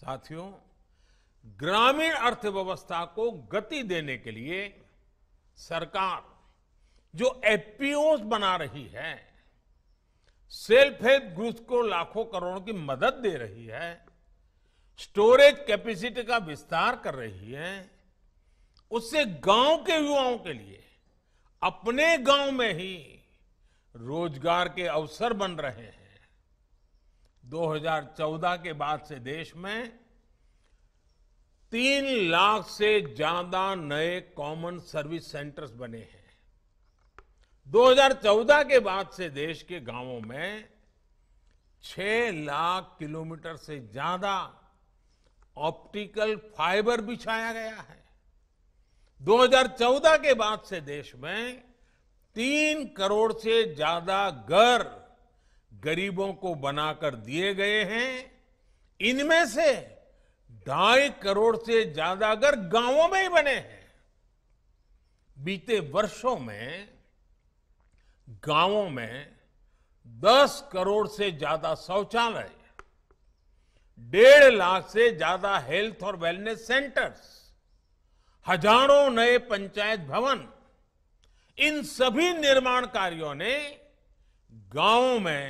साथियों ग्रामीण अर्थव्यवस्था को गति देने के लिए सरकार जो एफपीओ बना रही है सेल्फ हेल्प ग्रुप को लाखों करोड़ की मदद दे रही है स्टोरेज कैपेसिटी का विस्तार कर रही है उससे गांव के युवाओं के लिए अपने गांव में ही रोजगार के अवसर बन रहे हैं 2014 के बाद से देश में तीन लाख से ज्यादा नए कॉमन सर्विस सेंटर्स बने हैं 2014 के बाद से देश के गांवों में छह लाख किलोमीटर से ज्यादा ऑप्टिकल फाइबर बिछाया गया है 2014 के बाद से देश में तीन करोड़ से ज्यादा घर गरीबों को बनाकर दिए गए हैं इनमें से ढाई करोड़ से ज्यादा अगर गांवों में ही बने हैं बीते वर्षों में गांवों में 10 करोड़ से ज्यादा शौचालय डेढ़ लाख से ज्यादा हेल्थ और वेलनेस सेंटर्स हजारों नए पंचायत भवन इन सभी निर्माण कार्यों ने गांवों में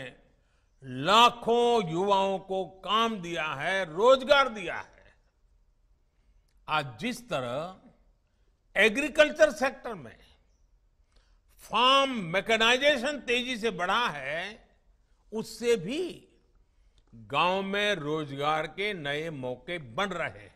लाखों युवाओं को काम दिया है रोजगार दिया है आज जिस तरह एग्रीकल्चर सेक्टर में फार्म मैकेनाइजेशन तेजी से बढ़ा है उससे भी गांव में रोजगार के नए मौके बन रहे हैं